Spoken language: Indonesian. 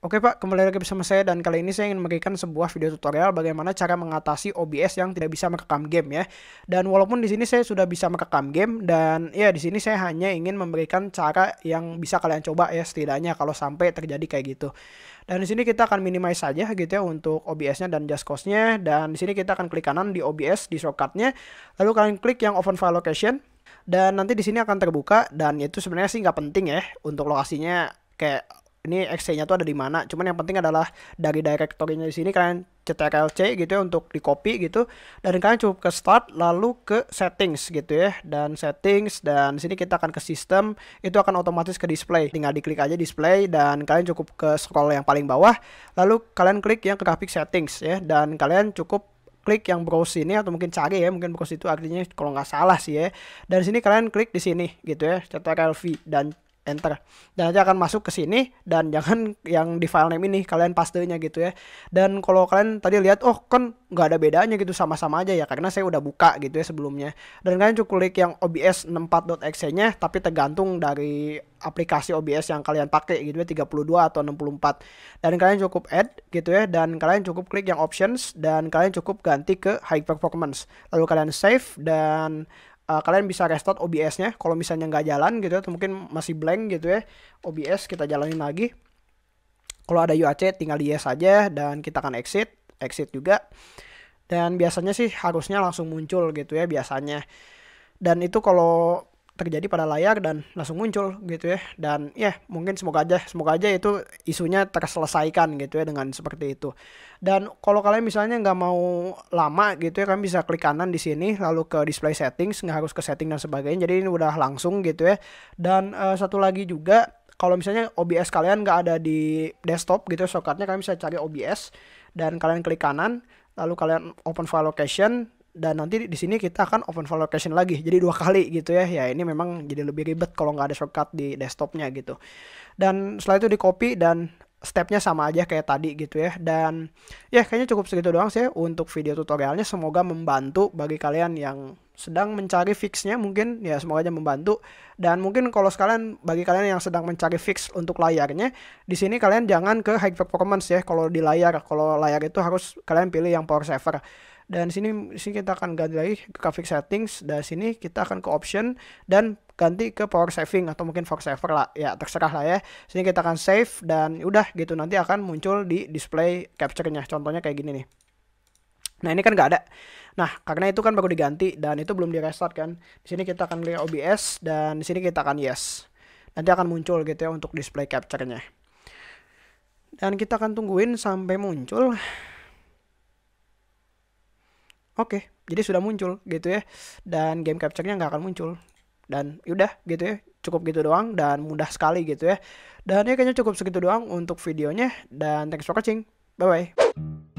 Oke Pak, kembali lagi bersama saya dan kali ini saya ingin memberikan sebuah video tutorial bagaimana cara mengatasi OBS yang tidak bisa merekam game ya. Dan walaupun di sini saya sudah bisa merekam game dan ya di sini saya hanya ingin memberikan cara yang bisa kalian coba ya setidaknya kalau sampai terjadi kayak gitu. Dan di sini kita akan minimize saja gitu ya untuk OBS-nya dan just cause-nya dan di sini kita akan klik kanan di OBS di shortcut-nya. Lalu kalian klik yang open file location dan nanti di sini akan terbuka dan itu sebenarnya sih nggak penting ya untuk lokasinya kayak ini XC-nya tuh ada di mana. Cuman yang penting adalah dari directory-nya di sini kalian CTRLC gitu ya untuk di copy gitu. Dan kalian cukup ke start lalu ke settings gitu ya. Dan settings dan sini kita akan ke sistem itu akan otomatis ke display. Tinggal diklik aja display dan kalian cukup ke scroll yang paling bawah lalu kalian klik yang ke graphic settings ya dan kalian cukup klik yang browse ini atau mungkin cari ya mungkin browse itu artinya kalau nggak salah sih ya dan sini kalian klik di sini gitu ya ctrl V dan enter dan nanti akan masuk ke sini dan jangan yang di file name ini kalian pastenya gitu ya dan kalau kalian tadi lihat oh kan nggak ada bedanya gitu sama-sama aja ya karena saya udah buka gitu ya sebelumnya dan kalian cukup klik yang OBS 64.exe nya tapi tergantung dari aplikasi OBS yang kalian pakai gitu ya 32 atau 64 dan kalian cukup add gitu ya dan kalian cukup klik yang options dan kalian cukup ganti ke high performance lalu kalian save dan uh, kalian bisa restart OBS-nya kalau misalnya nggak jalan gitu ya, atau mungkin masih blank gitu ya OBS kita jalanin lagi kalau ada UAC tinggal di yes aja dan kita akan exit exit juga dan biasanya sih harusnya langsung muncul gitu ya biasanya dan itu kalau terjadi pada layar dan langsung muncul gitu ya dan ya yeah, mungkin semoga aja semoga aja itu isunya terselesaikan gitu ya dengan seperti itu dan kalau kalian misalnya nggak mau lama gitu ya kalian bisa klik kanan di sini lalu ke display settings nggak harus ke setting dan sebagainya jadi ini udah langsung gitu ya dan uh, satu lagi juga kalau misalnya OBS kalian nggak ada di desktop gitu ya shortcutnya kalian bisa cari OBS dan kalian klik kanan lalu kalian open file location dan nanti di sini kita akan open file location lagi jadi dua kali gitu ya ya ini memang jadi lebih ribet kalau nggak ada shortcut di desktopnya gitu dan setelah itu di copy dan stepnya sama aja kayak tadi gitu ya dan ya kayaknya cukup segitu doang sih untuk video tutorialnya semoga membantu bagi kalian yang sedang mencari fixnya mungkin ya semoga aja membantu dan mungkin kalau sekalian bagi kalian yang sedang mencari fix untuk layarnya di sini kalian jangan ke high performance ya kalau di layar kalau layar itu harus kalian pilih yang power saver dan sini sini kita akan ganti lagi ke graphic settings dan sini kita akan ke option dan ganti ke power saving atau mungkin fog saver lah ya terserah lah ya sini kita akan save dan udah gitu nanti akan muncul di display capture-nya contohnya kayak gini nih Nah ini kan nggak ada. Nah karena itu kan baru diganti dan itu belum di restart kan. Di sini kita akan lihat OBS dan di sini kita akan yes. Nanti akan muncul gitu ya untuk display capture-nya. Dan kita akan tungguin sampai muncul. Oke, jadi sudah muncul gitu ya. Dan game capture-nya nggak akan muncul. Dan yaudah gitu ya, cukup gitu doang dan mudah sekali gitu ya. Dan ya kayaknya cukup segitu doang untuk videonya. Dan thanks for watching. Bye-bye.